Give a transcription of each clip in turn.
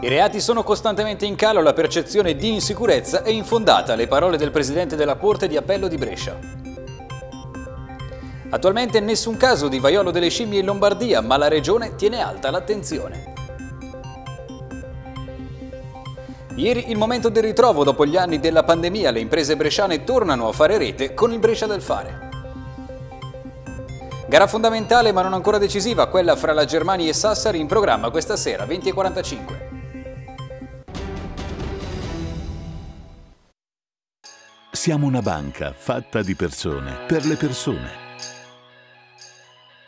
I reati sono costantemente in calo, la percezione di insicurezza è infondata, le parole del presidente della Corte di Appello di Brescia. Attualmente nessun caso di vaiolo delle scimmie in Lombardia, ma la regione tiene alta l'attenzione. Ieri il momento del ritrovo dopo gli anni della pandemia, le imprese bresciane tornano a fare rete con il Brescia del Fare. Gara fondamentale ma non ancora decisiva, quella fra la Germania e Sassari in programma questa sera 20.45. Siamo una banca fatta di persone, per le persone.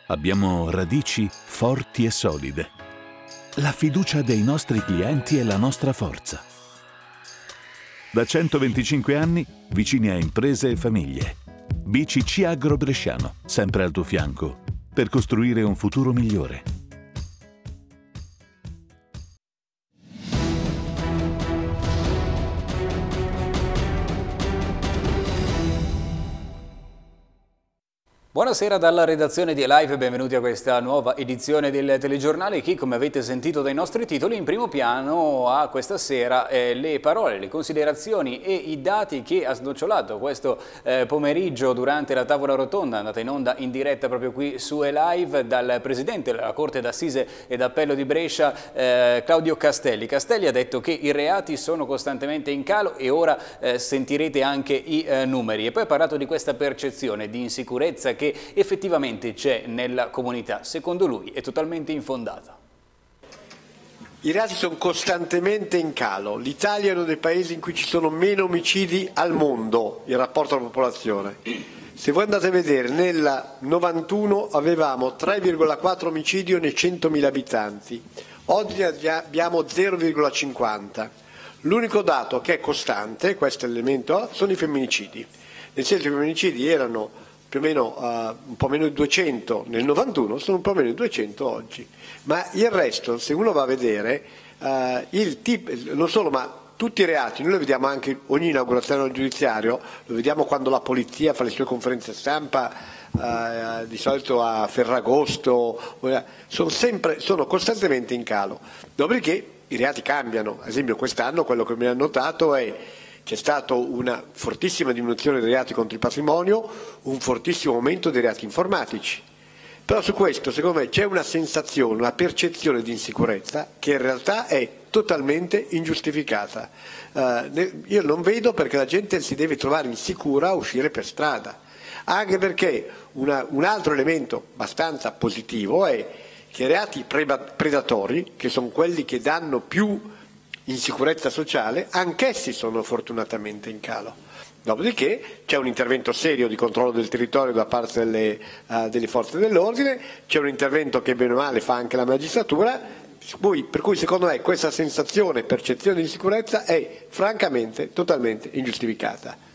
Abbiamo radici forti e solide. La fiducia dei nostri clienti è la nostra forza. Da 125 anni vicini a imprese e famiglie BCC Agro Bresciano, sempre al tuo fianco, per costruire un futuro migliore. Buonasera dalla redazione di Alive e benvenuti a questa nuova edizione del telegiornale che come avete sentito dai nostri titoli in primo piano ha questa sera eh, le parole, le considerazioni e i dati che ha snocciolato questo eh, pomeriggio durante la tavola rotonda andata in onda in diretta proprio qui su Alive dal presidente della Corte d'Assise ed Appello di Brescia eh, Claudio Castelli. Castelli ha detto che i reati sono costantemente in calo e ora eh, sentirete anche i eh, numeri e poi ha parlato di questa percezione di insicurezza che effettivamente c'è nella comunità, secondo lui è totalmente infondata. I reati sono costantemente in calo, l'Italia è uno dei paesi in cui ci sono meno omicidi al mondo in rapporto alla popolazione. Se voi andate a vedere, nel 91 avevamo 3,4 omicidi ogni 100.000 abitanti, oggi abbiamo 0,50. L'unico dato che è costante, questo elemento, sono i femminicidi. Nel senso che i femminicidi erano più o meno uh, un po' meno di 200 nel 91, sono un po' meno di 200 oggi. Ma il resto, se uno va a vedere, uh, tip, non solo, ma tutti i reati, noi lo vediamo anche ogni inaugurazione del giudiziario, lo vediamo quando la polizia fa le sue conferenze stampa, eh, di solito a Ferragosto, sono, sempre, sono, costantemente in calo. Dopodiché i reati cambiano, ad esempio quest'anno quello che mi hanno notato è c'è stata una fortissima diminuzione dei reati contro il patrimonio, un fortissimo aumento dei reati informatici. Però su questo, secondo me, c'è una sensazione, una percezione di insicurezza che in realtà è totalmente ingiustificata. Eh, io non vedo perché la gente si deve trovare insicura a uscire per strada, anche perché una, un altro elemento abbastanza positivo è che i reati predatori, che sono quelli che danno più insicurezza sociale, anch'essi sono fortunatamente in calo. Dopodiché c'è un intervento serio di controllo del territorio da parte delle, uh, delle forze dell'ordine, c'è un intervento che bene o male fa anche la magistratura, per cui secondo me questa sensazione, percezione di insicurezza è francamente totalmente ingiustificata.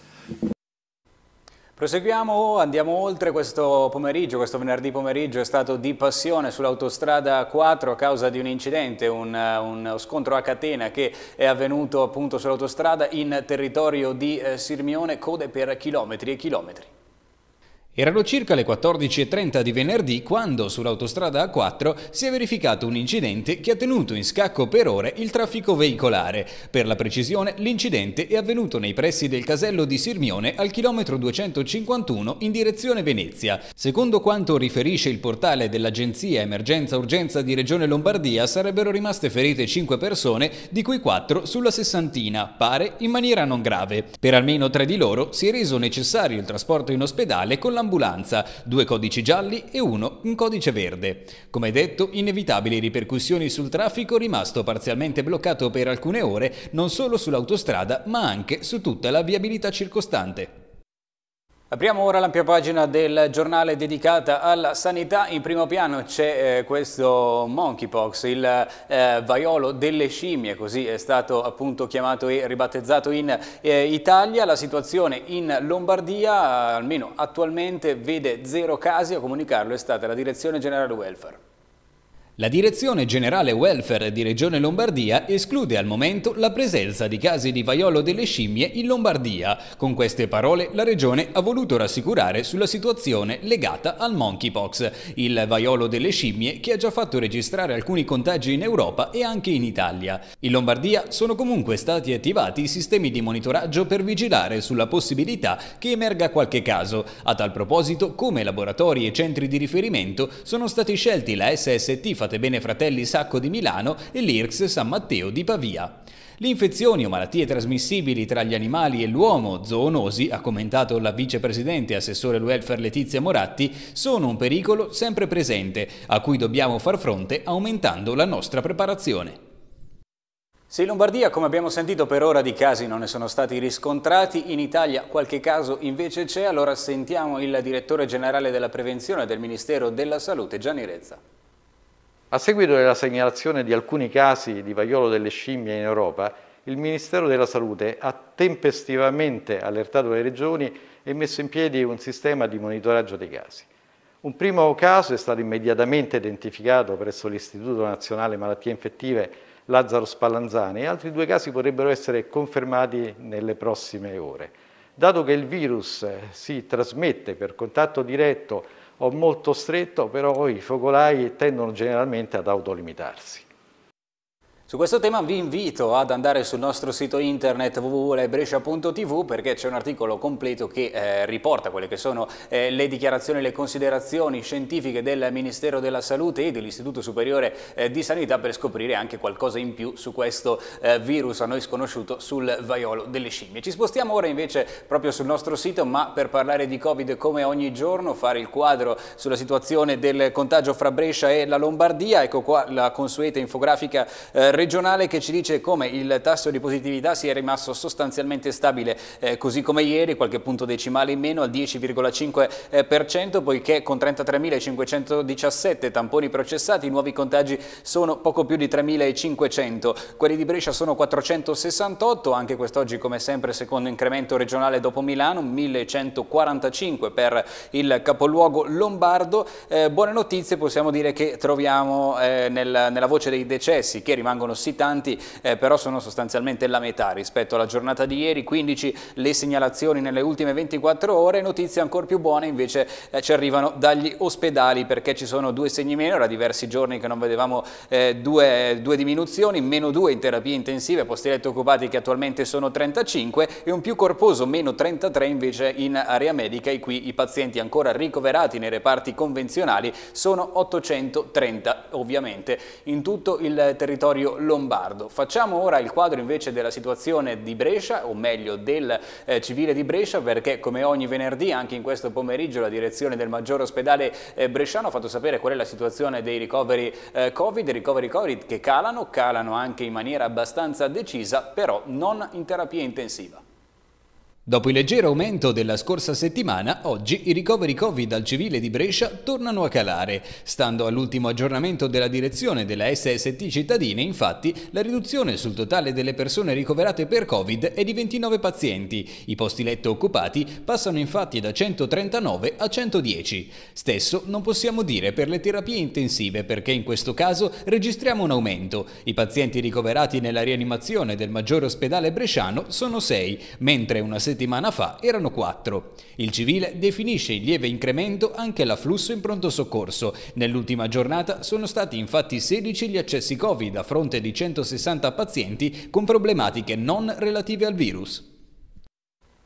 Proseguiamo, andiamo oltre questo pomeriggio, questo venerdì pomeriggio è stato di passione sull'autostrada 4 a causa di un incidente, un, uno scontro a catena che è avvenuto appunto sull'autostrada in territorio di eh, Sirmione, code per chilometri e chilometri. Erano circa le 14.30 di venerdì quando sull'autostrada A4 si è verificato un incidente che ha tenuto in scacco per ore il traffico veicolare. Per la precisione, l'incidente è avvenuto nei pressi del casello di Sirmione al chilometro 251 in direzione Venezia. Secondo quanto riferisce il portale dell'Agenzia Emergenza Urgenza di Regione Lombardia, sarebbero rimaste ferite 5 persone, di cui 4 sulla sessantina, pare in maniera non grave. Per almeno 3 di loro si è reso necessario il trasporto in ospedale con la l'ambulanza, due codici gialli e uno in codice verde. Come detto, inevitabili ripercussioni sul traffico rimasto parzialmente bloccato per alcune ore non solo sull'autostrada ma anche su tutta la viabilità circostante. Apriamo ora l'ampia pagina del giornale dedicata alla sanità. In primo piano c'è eh, questo monkeypox, il eh, vaiolo delle scimmie, così è stato appunto chiamato e ribattezzato in eh, Italia. La situazione in Lombardia, almeno attualmente, vede zero casi. A comunicarlo è stata la Direzione Generale Welfare. La Direzione Generale Welfare di Regione Lombardia esclude al momento la presenza di casi di vaiolo delle scimmie in Lombardia. Con queste parole la Regione ha voluto rassicurare sulla situazione legata al monkeypox, il vaiolo delle scimmie che ha già fatto registrare alcuni contagi in Europa e anche in Italia. In Lombardia sono comunque stati attivati i sistemi di monitoraggio per vigilare sulla possibilità che emerga qualche caso. A tal proposito, come laboratori e centri di riferimento, sono stati scelti la SST fate bene fratelli Sacco di Milano e l'IRCS San Matteo di Pavia. Le infezioni o malattie trasmissibili tra gli animali e l'uomo, zoonosi, ha commentato la vicepresidente e assessore welfare Letizia Moratti, sono un pericolo sempre presente, a cui dobbiamo far fronte aumentando la nostra preparazione. Se in Lombardia, come abbiamo sentito, per ora di casi non ne sono stati riscontrati, in Italia qualche caso invece c'è, allora sentiamo il direttore generale della prevenzione del Ministero della Salute, Gianni Rezza. A seguito della segnalazione di alcuni casi di vaiolo delle scimmie in Europa, il Ministero della Salute ha tempestivamente allertato le regioni e messo in piedi un sistema di monitoraggio dei casi. Un primo caso è stato immediatamente identificato presso l'Istituto Nazionale Malattie Infettive Lazzaro Spallanzani e altri due casi potrebbero essere confermati nelle prossime ore. Dato che il virus si trasmette per contatto diretto o molto stretto, però i focolai tendono generalmente ad autolimitarsi. Su questo tema vi invito ad andare sul nostro sito internet www.brescia.tv perché c'è un articolo completo che eh, riporta quelle che sono eh, le dichiarazioni e le considerazioni scientifiche del Ministero della Salute e dell'Istituto Superiore eh, di Sanità per scoprire anche qualcosa in più su questo eh, virus a noi sconosciuto sul vaiolo delle scimmie. Ci spostiamo ora invece proprio sul nostro sito ma per parlare di Covid come ogni giorno, fare il quadro sulla situazione del contagio fra Brescia e la Lombardia, ecco qua la consueta infografica eh, regionale che ci dice come il tasso di positività sia rimasto sostanzialmente stabile eh, così come ieri, qualche punto decimale in meno al 10,5% poiché con 33.517 tamponi processati i nuovi contagi sono poco più di 3.500, quelli di Brescia sono 468, anche quest'oggi come sempre secondo incremento regionale dopo Milano, 1.145 per il capoluogo lombardo. Eh, buone notizie possiamo dire che troviamo eh, nel, nella voce dei decessi che rimangono rimangono sì tanti, eh, però sono sostanzialmente la metà rispetto alla giornata di ieri, 15 le segnalazioni nelle ultime 24 ore, notizie ancora più buone invece eh, ci arrivano dagli ospedali perché ci sono due segni meno, era diversi giorni che non vedevamo eh, due, due, diminuzioni, meno due in terapie intensive, posti letto occupati che attualmente sono 35 e un più corposo meno 33 invece in area medica e qui i pazienti ancora ricoverati nei reparti convenzionali sono 830 ovviamente in tutto il territorio lombardo. Facciamo ora il quadro invece della situazione di Brescia, o meglio del eh, civile di Brescia, perché come ogni venerdì, anche in questo pomeriggio, la direzione del maggior ospedale eh, bresciano ha fatto sapere qual è la situazione dei ricoveri eh, Covid, ricoveri Covid che calano, calano anche in maniera abbastanza decisa, però non in terapia intensiva. Dopo il leggero aumento della scorsa settimana, oggi i ricoveri Covid al civile di Brescia tornano a calare. Stando all'ultimo aggiornamento della direzione della SST cittadine, infatti, la riduzione sul totale delle persone ricoverate per Covid è di 29 pazienti. I posti letto occupati passano infatti da 139 a 110. Stesso non possiamo dire per le terapie intensive perché in questo caso registriamo un aumento. I pazienti ricoverati nella rianimazione del maggiore ospedale bresciano sono 6, mentre una settimana settimana fa erano 4. Il civile definisce in lieve incremento anche l'afflusso in pronto soccorso. Nell'ultima giornata sono stati infatti 16 gli accessi Covid a fronte di 160 pazienti con problematiche non relative al virus.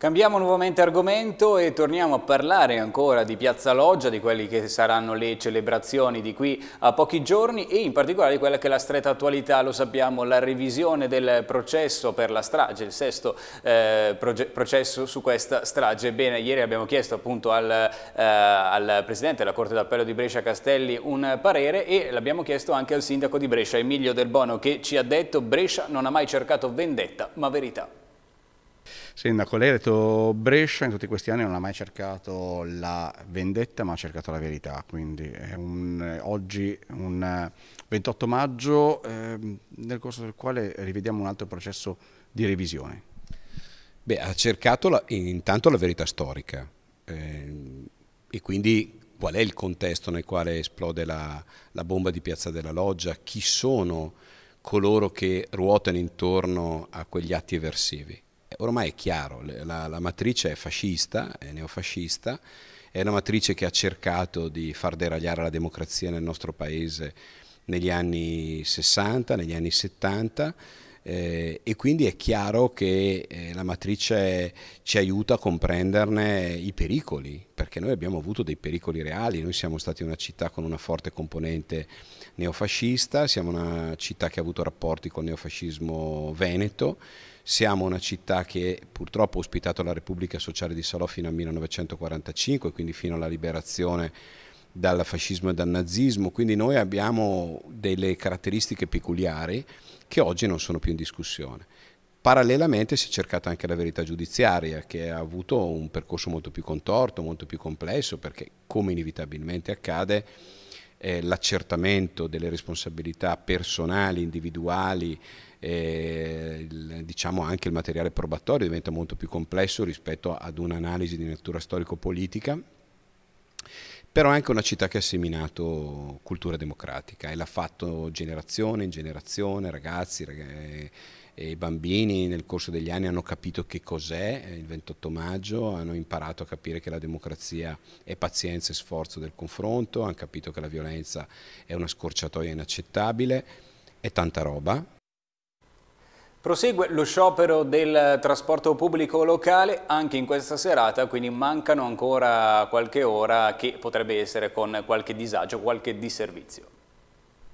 Cambiamo nuovamente argomento e torniamo a parlare ancora di Piazza Loggia, di quelle che saranno le celebrazioni di qui a pochi giorni e in particolare di quella che è la stretta attualità, lo sappiamo, la revisione del processo per la strage, il sesto eh, processo su questa strage. Bene, ieri abbiamo chiesto appunto al, eh, al Presidente della Corte d'Appello di Brescia Castelli un parere e l'abbiamo chiesto anche al Sindaco di Brescia, Emilio Del Bono, che ci ha detto Brescia non ha mai cercato vendetta ma verità. Sindaco, lei ha detto Brescia in tutti questi anni non ha mai cercato la vendetta ma ha cercato la verità, quindi è un, oggi un 28 maggio eh, nel corso del quale rivediamo un altro processo di revisione. Beh, ha cercato la, intanto la verità storica eh, e quindi qual è il contesto nel quale esplode la, la bomba di Piazza della Loggia, chi sono coloro che ruotano intorno a quegli atti eversivi ormai è chiaro, la, la matrice è fascista, è neofascista, è una matrice che ha cercato di far deragliare la democrazia nel nostro paese negli anni 60, negli anni 70 eh, e quindi è chiaro che eh, la matrice ci aiuta a comprenderne i pericoli, perché noi abbiamo avuto dei pericoli reali, noi siamo stati una città con una forte componente neofascista, siamo una città che ha avuto rapporti con il neofascismo veneto siamo una città che purtroppo ha ospitato la Repubblica Sociale di Salò fino al 1945, quindi fino alla liberazione dal fascismo e dal nazismo, quindi noi abbiamo delle caratteristiche peculiari che oggi non sono più in discussione. Parallelamente si è cercata anche la verità giudiziaria che ha avuto un percorso molto più contorto, molto più complesso perché come inevitabilmente accade eh, l'accertamento delle responsabilità personali, individuali, eh, il, diciamo anche il materiale probatorio diventa molto più complesso rispetto ad un'analisi di natura storico-politica però è anche una città che ha seminato cultura democratica e l'ha fatto generazione in generazione, ragazzi, ragazzi eh, i bambini nel corso degli anni hanno capito che cos'è eh, il 28 maggio, hanno imparato a capire che la democrazia è pazienza e sforzo del confronto, hanno capito che la violenza è una scorciatoia inaccettabile, è tanta roba, Prosegue lo sciopero del trasporto pubblico locale anche in questa serata, quindi mancano ancora qualche ora che potrebbe essere con qualche disagio, qualche disservizio.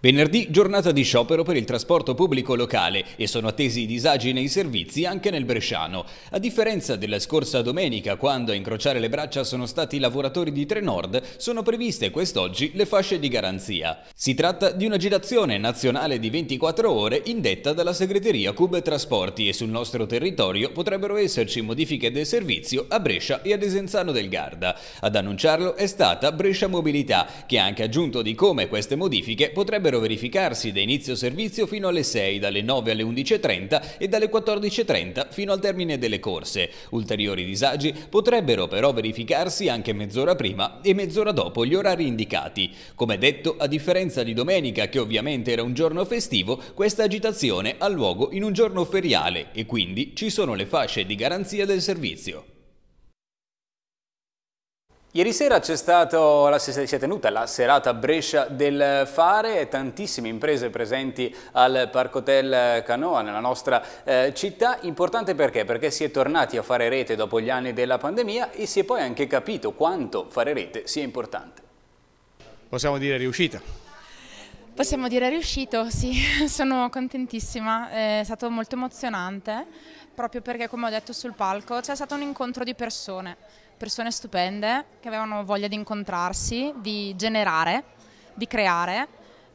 Venerdì giornata di sciopero per il trasporto pubblico locale e sono attesi i disagi nei servizi anche nel Bresciano. A differenza della scorsa domenica quando a incrociare le braccia sono stati i lavoratori di Trenord, sono previste quest'oggi le fasce di garanzia. Si tratta di una girazione nazionale di 24 ore indetta dalla segreteria Cube Trasporti e sul nostro territorio potrebbero esserci modifiche del servizio a Brescia e ad Esenzano del Garda. Ad annunciarlo è stata Brescia Mobilità che ha anche aggiunto di come queste modifiche potrebbero potrebbero verificarsi da inizio servizio fino alle 6, dalle 9 alle 11.30 e dalle 14.30 fino al termine delle corse. Ulteriori disagi potrebbero però verificarsi anche mezz'ora prima e mezz'ora dopo gli orari indicati. Come detto, a differenza di domenica, che ovviamente era un giorno festivo, questa agitazione ha luogo in un giorno feriale e quindi ci sono le fasce di garanzia del servizio. Ieri sera stato, si è tenuta la serata Brescia del Fare tantissime imprese presenti al Parco Hotel Canoa nella nostra eh, città. Importante perché? Perché si è tornati a fare rete dopo gli anni della pandemia e si è poi anche capito quanto fare rete sia importante. Possiamo dire riuscita. Possiamo dire riuscito, sì, sono contentissima, è stato molto emozionante proprio perché come ho detto sul palco c'è stato un incontro di persone persone stupende che avevano voglia di incontrarsi, di generare, di creare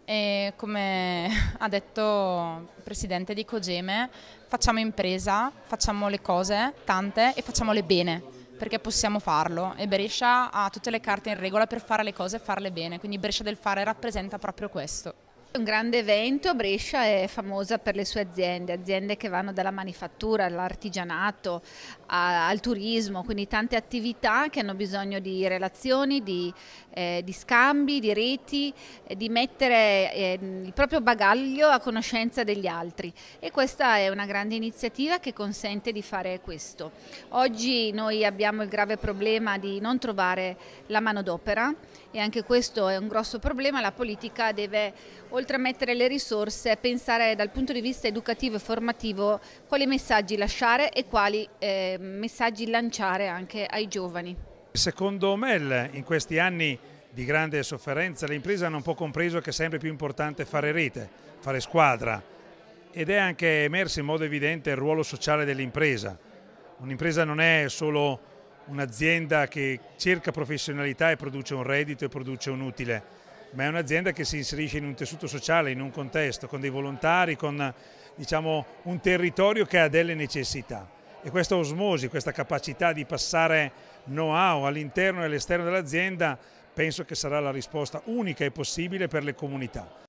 e come ha detto il presidente di Cogeme facciamo impresa, facciamo le cose, tante e facciamole bene perché possiamo farlo e Brescia ha tutte le carte in regola per fare le cose e farle bene, quindi Brescia del fare rappresenta proprio questo. Un grande evento, Brescia è famosa per le sue aziende, aziende che vanno dalla manifattura all'artigianato al turismo, quindi tante attività che hanno bisogno di relazioni, di, eh, di scambi, di reti, eh, di mettere eh, il proprio bagaglio a conoscenza degli altri e questa è una grande iniziativa che consente di fare questo. Oggi noi abbiamo il grave problema di non trovare la manodopera e anche questo è un grosso problema, la politica deve oltre a mettere le risorse pensare dal punto di vista educativo e formativo quali messaggi lasciare e quali eh, messaggi lanciare anche ai giovani. Secondo Mel in questi anni di grande sofferenza l'impresa hanno un po' compreso che è sempre più importante fare rete, fare squadra ed è anche emerso in modo evidente il ruolo sociale dell'impresa. Un'impresa non è solo un'azienda che cerca professionalità e produce un reddito e produce un utile, ma è un'azienda che si inserisce in un tessuto sociale, in un contesto, con dei volontari, con diciamo, un territorio che ha delle necessità. E questa osmosi, questa capacità di passare know-how all'interno e all'esterno dell'azienda penso che sarà la risposta unica e possibile per le comunità.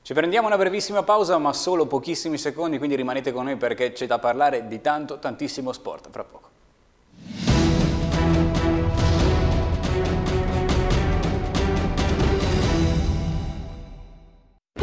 Ci prendiamo una brevissima pausa ma solo pochissimi secondi quindi rimanete con noi perché c'è da parlare di tanto tantissimo sport fra poco.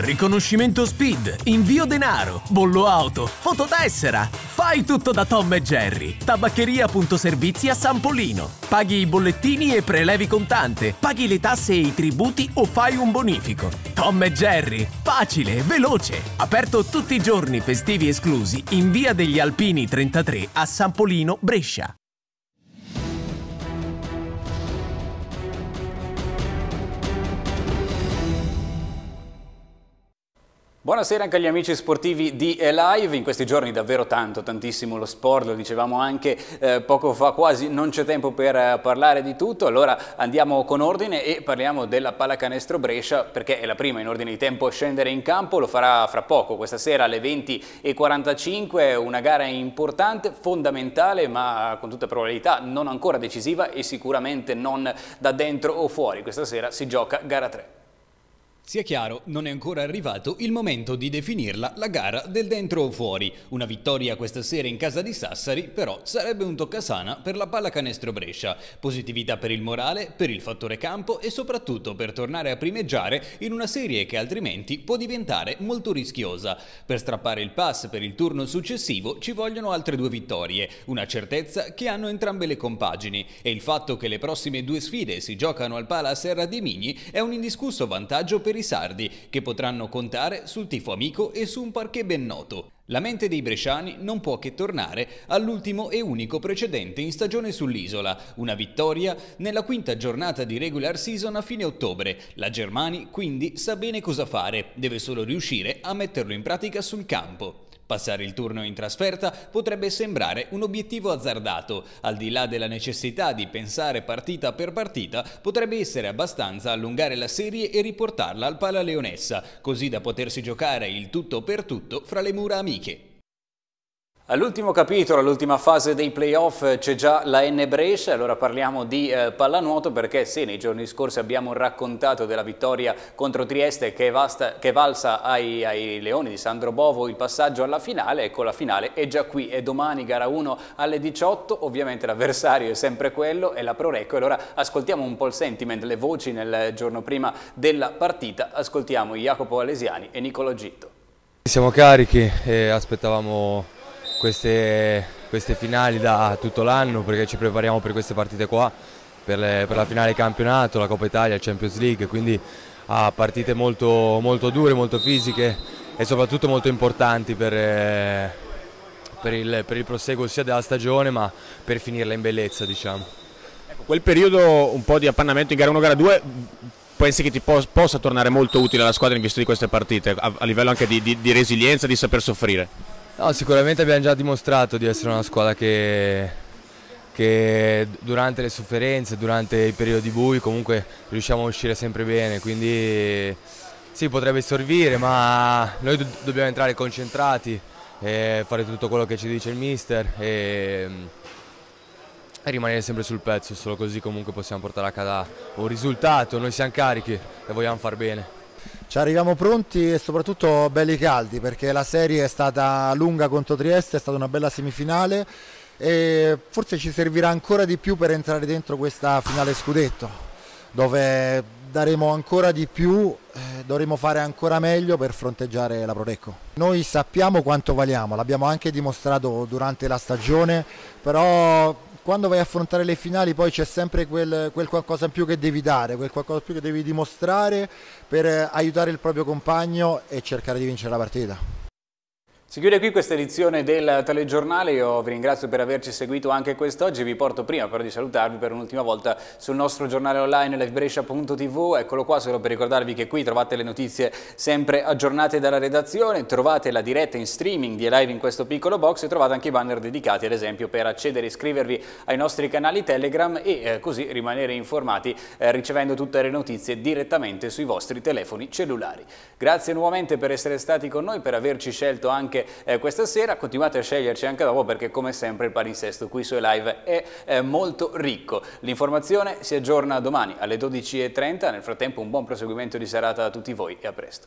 riconoscimento speed, invio denaro, bollo auto, fototessera. Fai tutto da Tom e Jerry. Tabaccheria.servizi a San Polino. Paghi i bollettini e prelevi contante, paghi le tasse e i tributi o fai un bonifico. Tom e Jerry, facile, veloce. Aperto tutti i giorni, festivi esclusi, in via degli Alpini 33 a San Polino, Brescia. Buonasera anche agli amici sportivi di Elive, in questi giorni davvero tanto, tantissimo lo sport, lo dicevamo anche eh, poco fa quasi, non c'è tempo per eh, parlare di tutto, allora andiamo con ordine e parliamo della pallacanestro Brescia perché è la prima in ordine di tempo a scendere in campo, lo farà fra poco, questa sera alle 20.45, una gara importante, fondamentale ma con tutta probabilità non ancora decisiva e sicuramente non da dentro o fuori, questa sera si gioca gara 3. Sia chiaro, non è ancora arrivato il momento di definirla la gara del dentro o fuori. Una vittoria questa sera in casa di Sassari, però, sarebbe un toccasana per la pallacanestro Brescia. Positività per il morale, per il fattore campo e soprattutto per tornare a primeggiare in una serie che altrimenti può diventare molto rischiosa. Per strappare il pass per il turno successivo ci vogliono altre due vittorie, una certezza che hanno entrambe le compagini e il fatto che le prossime due sfide si giocano al Pala Serra di Migni è un indiscusso vantaggio per i sardi, che potranno contare sul tifo amico e su un parquet ben noto. La mente dei bresciani non può che tornare all'ultimo e unico precedente in stagione sull'isola, una vittoria nella quinta giornata di regular season a fine ottobre. La Germani quindi sa bene cosa fare, deve solo riuscire a metterlo in pratica sul campo. Passare il turno in trasferta potrebbe sembrare un obiettivo azzardato, al di là della necessità di pensare partita per partita, potrebbe essere abbastanza allungare la serie e riportarla al pala leonessa, così da potersi giocare il tutto per tutto fra le mura amiche. All'ultimo capitolo, all'ultima fase dei playoff eh, c'è già la N Brescia, allora parliamo di eh, pallanuoto perché sì, nei giorni scorsi abbiamo raccontato della vittoria contro Trieste che, vasta, che valsa ai, ai, Leoni di Sandro Bovo il passaggio alla finale, ecco la finale è già qui, è domani gara 1 alle 18, ovviamente l'avversario è sempre quello, è la Pro Recco, allora ascoltiamo un po' il sentiment, le voci nel giorno prima della partita, ascoltiamo Jacopo Alesiani e Nicolo Gitto. Siamo carichi e aspettavamo queste, queste finali da tutto l'anno perché ci prepariamo per queste partite qua, per, le, per la finale campionato, la Coppa Italia, la Champions League, quindi a partite molto, molto dure, molto fisiche e soprattutto molto importanti per, per, il, per il proseguo sia della stagione ma per finirla in bellezza diciamo. Ecco, quel periodo un po' di appannamento in gara 1 gara 2 pensi che ti possa tornare molto utile alla squadra in vista di queste partite a, livello anche di, di, di resilienza, di saper soffrire? No, sicuramente abbiamo già dimostrato di essere una squadra che, che, durante le sofferenze, durante i periodi bui comunque riusciamo a uscire sempre bene, quindi sì potrebbe servire ma noi do dobbiamo entrare concentrati, fare tutto quello che ci dice il mister e, e rimanere sempre sul pezzo, solo così comunque possiamo portare a casa un risultato, noi siamo carichi e vogliamo far bene. Ci arriviamo pronti e soprattutto belli caldi perché la serie è stata lunga contro Trieste, è stata una bella semifinale e forse ci servirà ancora di più per entrare dentro questa finale scudetto dove daremo ancora di più, eh, dovremo fare ancora meglio per fronteggiare la Prorecco. Noi sappiamo quanto valiamo, l'abbiamo anche dimostrato durante la stagione, però quando vai a affrontare le finali poi c'è sempre quel, quel, qualcosa in più che devi dare, quel qualcosa in più che devi dimostrare per eh, aiutare il proprio compagno e cercare di vincere la partita. Si chiude qui questa edizione del telegiornale, io vi ringrazio per averci seguito anche quest'oggi, vi porto prima però di salutarvi per un'ultima volta sul nostro giornale online livebrescia.tv, eccolo qua solo per ricordarvi che qui trovate le notizie sempre aggiornate dalla redazione, trovate la diretta in streaming di live in questo piccolo box e trovate anche i banner dedicati ad esempio per accedere e iscrivervi ai nostri canali Telegram e eh, così rimanere informati eh, ricevendo tutte le notizie direttamente sui vostri telefoni cellulari. Grazie nuovamente per essere stati con noi, per averci scelto anche anche eh, questa sera. Continuate a sceglierci anche dopo perché come sempre il palinsesto qui sui live è eh, molto ricco. L'informazione si aggiorna domani alle 12.30. Nel frattempo un buon proseguimento di serata a tutti voi e a presto.